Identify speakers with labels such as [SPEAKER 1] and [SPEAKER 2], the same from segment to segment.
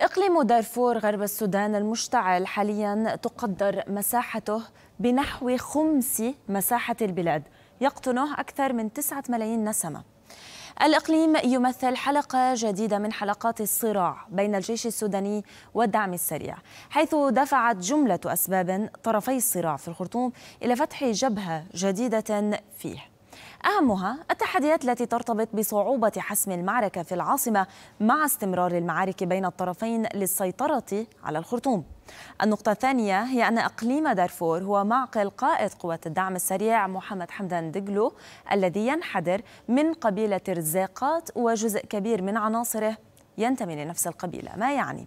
[SPEAKER 1] إقليم دارفور غرب السودان المشتعل حاليا تقدر مساحته بنحو خمس مساحة البلاد يقطنه أكثر من تسعة ملايين نسمة الإقليم يمثل حلقة جديدة من حلقات الصراع بين الجيش السوداني والدعم السريع حيث دفعت جملة أسباب طرفي الصراع في الخرطوم إلى فتح جبهة جديدة فيه أهمها التحديات التي ترتبط بصعوبة حسم المعركة في العاصمة مع استمرار المعارك بين الطرفين للسيطرة على الخرطوم النقطة الثانية هي أن أقليم دارفور هو معقل قائد قوات الدعم السريع محمد حمدان دجلو الذي ينحدر من قبيلة الرزاقات وجزء كبير من عناصره ينتمي لنفس القبيلة ما يعني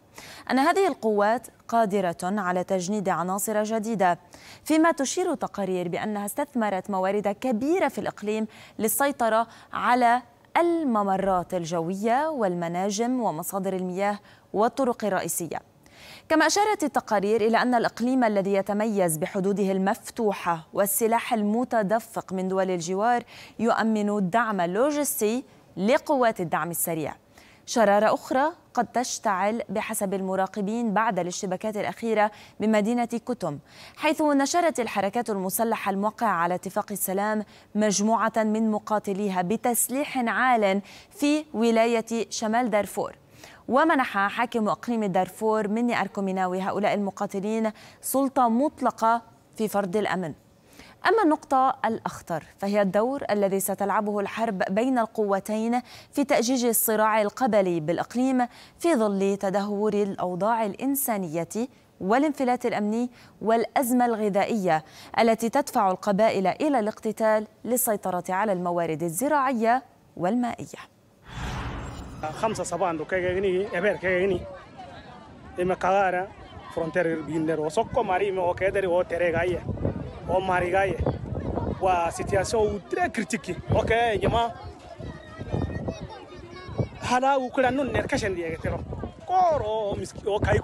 [SPEAKER 1] أن هذه القوات قادرة على تجنيد عناصر جديدة فيما تشير تقارير بأنها استثمرت موارد كبيرة في الإقليم للسيطرة على الممرات الجوية والمناجم ومصادر المياه والطرق الرئيسية كما أشارت التقارير إلى أن الإقليم الذي يتميز بحدوده المفتوحة والسلاح المتدفق من دول الجوار يؤمن دعم لوجستي لقوات الدعم السريع شرارة أخرى قد تشتعل بحسب المراقبين بعد الاشتباكات الأخيرة بمدينة كتم حيث نشرت الحركات المسلحة الموقعة على اتفاق السلام مجموعة من مقاتليها بتسليح عال في ولاية شمال دارفور ومنح حاكم اقليم دارفور مني اركوميناوي هؤلاء المقاتلين سلطه مطلقه في فرض الامن أما النقطة الأخطر فهي الدور الذي ستلعبه الحرب بين القوتين في تأجيج الصراع القبلي بالإقليم في ظل تدهور الأوضاع الإنسانية والانفلات الأمني والأزمة الغذائية التي تدفع القبائل إلى الاقتتال للسيطرة على الموارد الزراعية والمائية
[SPEAKER 2] خمسة صباحاً إما كغارة فرونتير بيندر On oh marie Wa situation très critique okay jamaa halaagu kula nun nerkashan tero koro miski kai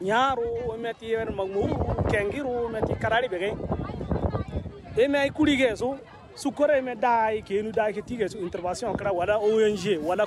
[SPEAKER 2] nyaru kengiru meti sukore me intervention ONG wala